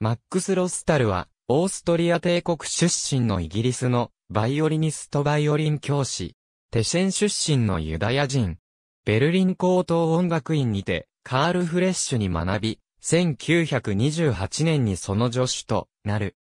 マックス・ロスタルは、オーストリア帝国出身のイギリスのバイオリニストバイオリン教師、テシェン出身のユダヤ人、ベルリン高等音楽院にて、カール・フレッシュに学び、1928年にその助手となる。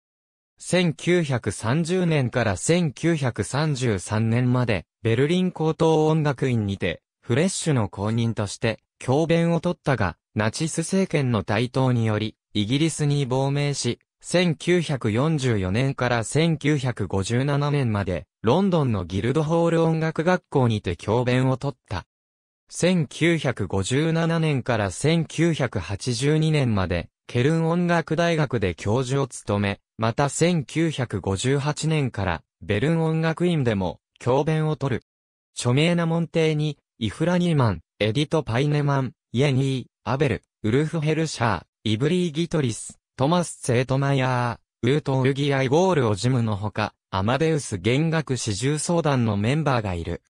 1930年から1933年まで、ベルリン高等音楽院にて、フレッシュの公認として、教鞭を取ったが、ナチス政権の台頭により、イギリスに亡命し、1944年から1957年まで、ロンドンのギルドホール音楽学校にて教鞭を取った。1957年から1982年まで、ケルン音楽大学で教授を務め、また1958年から、ベルン音楽院でも、教鞭を取る。著名な門弟に、イフラニーマン、エディト・パイネマン、イェニー、アベル、ウルフ・ヘルシャー、イブリー・ギトリス、トマス・ツェートマイヤー、ウート・ウルギア・イゴール・オジムのほか、アマデウス弦楽四重相談のメンバーがいる。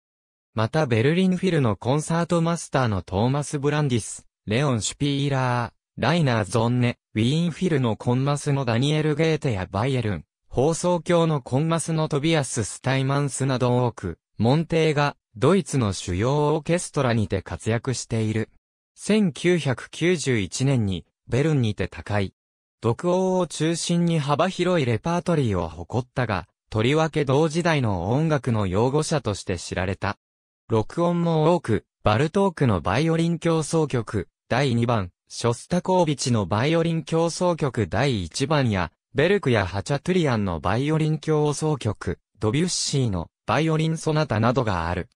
またベルリンフィルのコンサートマスターのトーマス・ブランディス、レオン・シュピーラー、ライナー・ゾンネ、ウィーンフィルのコンマスのダニエル・ゲーテやバイエルン、放送協のコンマスのトビアス・スタイマンスなど多く、モンテイが、ドイツの主要オーケストラにて活躍している。1991年に、ベルンにて高い。独王を中心に幅広いレパートリーを誇ったが、とりわけ同時代の音楽の擁護者として知られた。録音も多く、バルトークのバイオリン競争曲、第2番、ショスタコービチのバイオリン競争曲第1番や、ベルクやハチャトゥリアンのバイオリン競争曲、ドビュッシーのバイオリンソナタなどがある。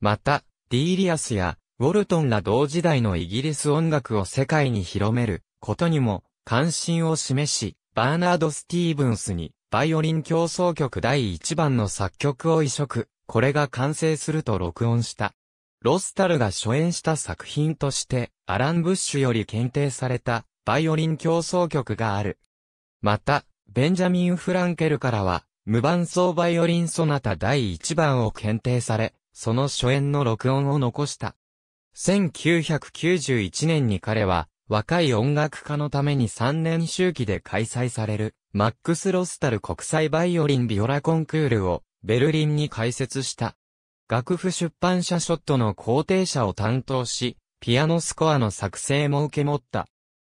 また、ディーリアスやウォルトンら同時代のイギリス音楽を世界に広めることにも関心を示し、バーナード・スティーブンスにバイオリン協奏曲第1番の作曲を移植、これが完成すると録音した。ロスタルが初演した作品として、アラン・ブッシュより検定されたバイオリン協奏曲がある。また、ベンジャミン・フランケルからは、無伴奏バイオリンソナタ第1番を検定され、その初演の録音を残した。1991年に彼は、若い音楽家のために3年周期で開催される、マックス・ロスタル国際バイオリン・ビオラコンクールを、ベルリンに開設した。楽譜出版社ショットの肯定者を担当し、ピアノスコアの作成も受け持った。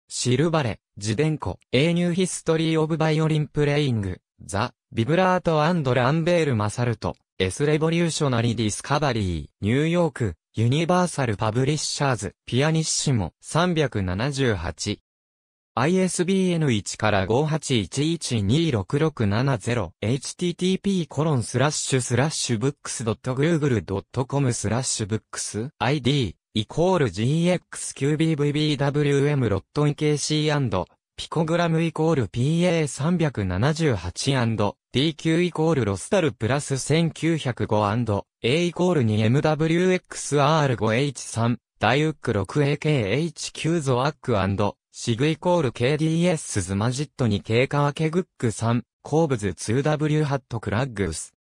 シルバレ、ジデンコ、A New History of Violin Playing, The, Vibrato and Lambert Masalto, S Revolutionary Discovery, ニューヨーク、ユニバーサルパブリッシャーズ、ピアニッシモ、378。ISBN 1から58112667 http コロンスラッシュスラッシュブックス .google.com スラッシュブックス ID イコール GXQBVBWM ロットン KC& ピコグラムイコール PA378&DQ イコールロスタルプラス 1905&A イコール 2MWXR5H3 ダイウック 6AKH9 ゾアックシグイコール KDS ズマジットに経カワけグック3コーブズ 2W ハットクラッグス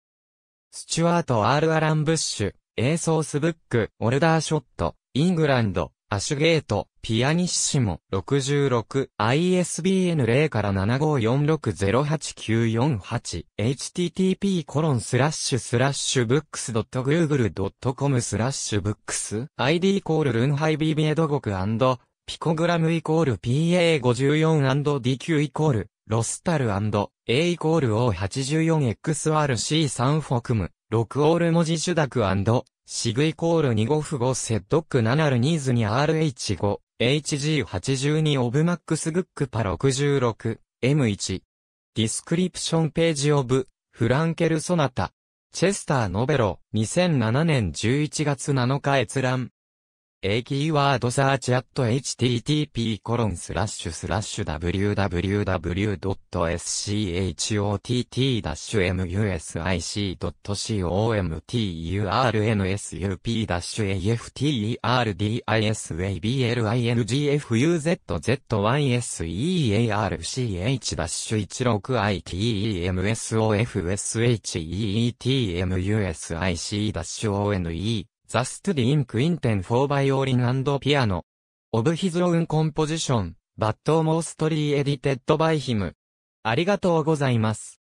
スチュワート・ R・ アラン・ブッシュ A ソースブック、オルダーショット、イングランド、アシュゲート、ピアニッシモ 66ISBN0 から75460898 http コロンスラッシュスラッシュ books.google.com スラッシュ books id コールルンハイビビエド国ピコグラムイコール PA54&DQ イコールロスタル &A イコール O84XRC3 フォクム6オール文字手濁シグイコール2 5フ5セットック7ルニーズに RH5 HG82 of Max ス o o クパ66 M1 ディスクリプションページオブフランケルソナタチェスターノベロ2007年11月7日閲覧 A キーワードサーチアット http コロンスラッシュスラッシュ w w w s c h o t t m u s i c c o m t u r n s u p a f t e r d i s a b l i n g f u z z s e t h 1 6 i t e m s o f s h e e t m u s i c o n e The Study in Quinten for Violin and Piano of His Own Composition, but mostly edited by him. ありがとうございます。